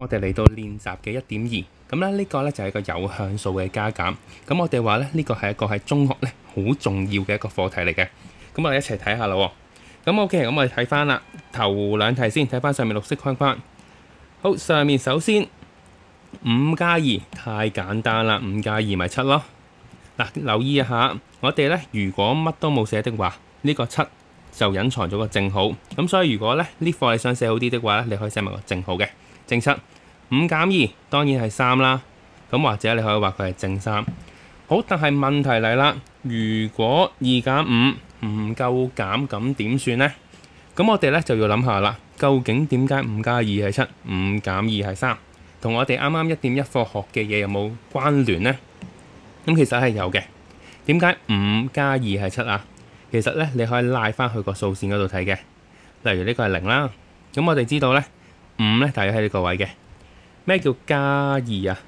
我哋嚟到练习嘅一点二，咁咧呢个咧就系一个有向数嘅加减。咁我哋话咧呢个系一个喺中学咧好重要嘅一个课题嚟嘅。咁我哋一齐睇下啦。咁 OK，咁我哋睇翻啦，头两题先睇翻上面绿色框框。好，上面首先五加二太简单啦，五加二咪七咯。嗱，留意一下，我哋咧如果乜都冇写的话，呢个七就隐藏咗个正号。咁所以如果咧呢课你想写好啲的话咧，你可以写埋个正号嘅。正七五減二當然係三啦，咁或者你可以話佢係正三。好，但係問題嚟啦，如果二減五唔夠減，咁點算呢？咁我哋咧就要諗下啦，究竟點解五加二係七，五減二係三，同我哋啱啱一點一課學嘅嘢有冇關聯呢？咁其實係有嘅。點解五加二係七啊？其實咧你可以拉翻去個數線嗰度睇嘅。例如呢個係零啦，咁我哋知道咧。五咧，大概喺呢个位嘅。咩叫加二啊？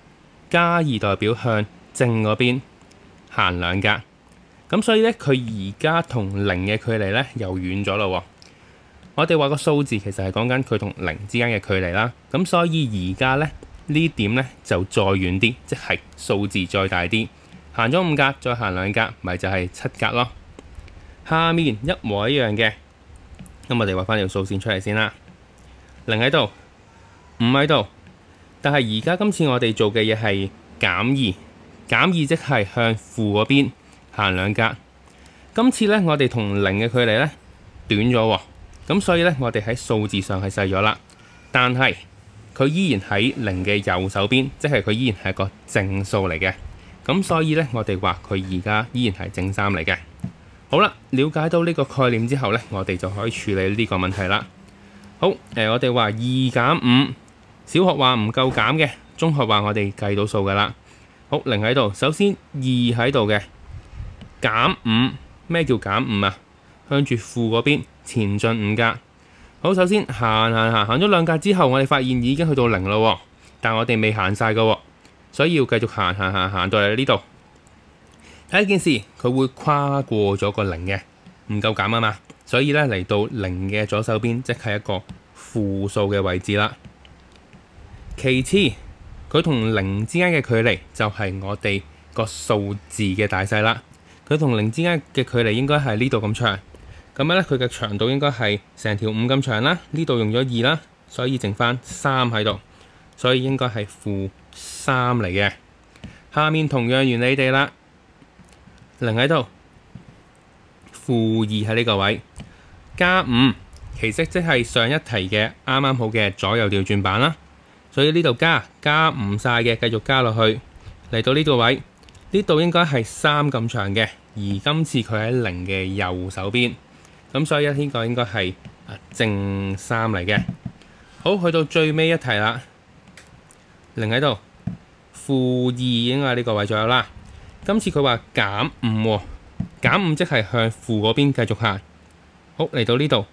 加二代表向正嗰边行两格。咁所以咧，佢而家同零嘅距离咧又远咗咯。我哋话个数字其实系讲紧佢同零之间嘅距离啦。咁所以而家咧呢点咧就再远啲，即系数字再大啲。行咗五格，再行两格，咪就系七格咯。下面一模一样嘅。咁我哋画翻条数线出嚟先啦。零喺度。五喺度，但系而家今次我哋做嘅嘢系减二，减二即系向负嗰边行两格。今次呢，我哋同零嘅距离呢短咗，咁所以呢，我哋喺数字上系细咗啦。但系佢依然喺零嘅右手边，即系佢依然系个正数嚟嘅。咁所以呢，我哋话佢而家依然系正三嚟嘅。好啦，了解到呢个概念之后呢，我哋就可以处理呢个问题啦。好，我哋话二减五。小學話唔夠減嘅，中學話我哋計到數噶啦。好零喺度，首先二喺度嘅減五，咩叫減五啊？向住負嗰邊前進五格。好，首先行行行行咗兩格之後，我哋發現已經去到零咯，但我哋未行晒嘅，所以要繼續行行行行到嚟呢度。睇一件事，佢會跨過咗個零嘅，唔夠減啊嘛，所以呢，嚟到零嘅左手邊，即係一個負數嘅位置啦。其次，佢同零之間嘅距離就係我哋個數字嘅大細啦。佢同零之間嘅距離應該係呢度咁長。咁咧，佢嘅長度應該係成條五咁長啦。呢度用咗二啦，所以剩翻三喺度，所以應該係負三嚟嘅。下面同樣原理哋啦，零喺度，負二喺呢個位，加五，其實即係上一題嘅啱啱好嘅左右調轉版啦。所以呢度加加唔晒嘅，繼續加落去。嚟到呢個位，呢度應該係三咁長嘅，而今次佢喺零嘅右手邊。咁所以一個應該係正三嚟嘅。好，去到最尾一題啦。零喺度，負二應該喺呢個位左右啦。今次佢話減五，減五即係向負嗰邊繼續行。好，嚟到呢度，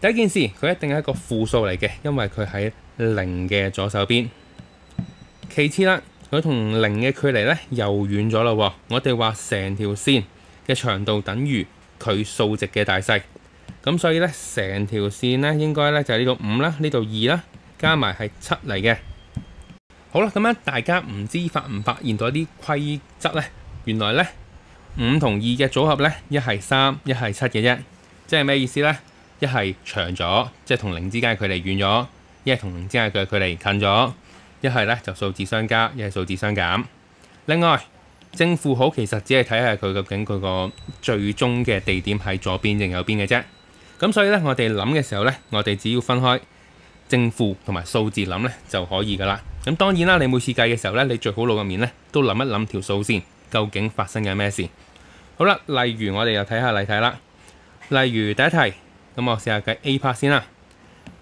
第一件事佢一定係一個負數嚟嘅，因為佢喺。零嘅左手邊，其次啦，佢同零嘅距離咧又遠咗啦。我哋話成條線嘅長度等於佢數值嘅大細，咁所以咧成條線咧應該咧就係呢度五啦，呢度二啦，加埋係七嚟嘅。好啦，咁咧大家唔知發唔發現一啲規則咧？原來咧五同二嘅組合咧一係三，一係七嘅啫。即係咩意思咧？一係長咗，即係同零之間嘅距離遠咗。一系同零之間嘅距離近咗，一係咧就數字相加，一係數字相減。另外，正負號其實只係睇下佢究竟佢個最終嘅地點喺左邊定右邊嘅啫。咁所以咧，我哋諗嘅時候咧，我哋只要分開正負同埋數字諗咧就可以噶啦。咁當然啦，你每次計嘅時候咧，你最好腦入面咧都諗一諗條數先，究竟發生緊咩事。好啦，例如我哋又睇下例题啦。例如第一題，咁我試下計 A part 先啦。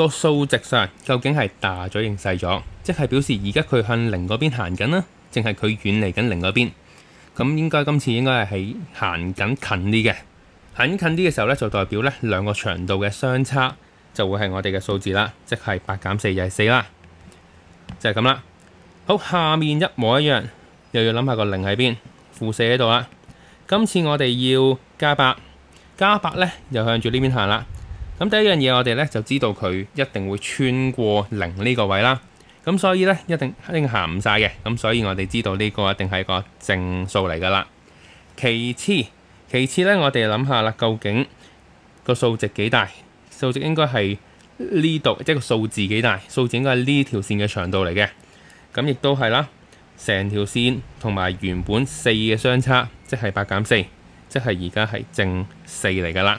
個數值上究竟係大咗定細咗，即係表示而家佢向零嗰邊行緊啦，淨係佢遠離緊零嗰邊。咁應該今次應該係喺行緊近啲嘅，行近啲嘅時候呢，就代表呢兩個長度嘅相差就會係我哋嘅數字啦，即係八減四就係四啦，就係咁啦。好，下面一模一樣，又要諗下個零喺邊，負四喺度啦。今次我哋要加八，加八呢，就向住呢邊行啦。咁第一樣嘢，我哋呢就知道佢一定會穿過零呢個位啦。咁所以呢，一定一定行唔晒嘅。咁所以我哋知道呢個一定係個正數嚟噶啦。其次，其次呢，我哋諗下啦，究竟個數值幾大？數值應該係呢度，即係個數字幾大？數值應該係呢條線嘅長度嚟嘅。咁亦都係啦，成條線同埋原本四嘅相差，即係八減四，即係而家係正四嚟噶啦。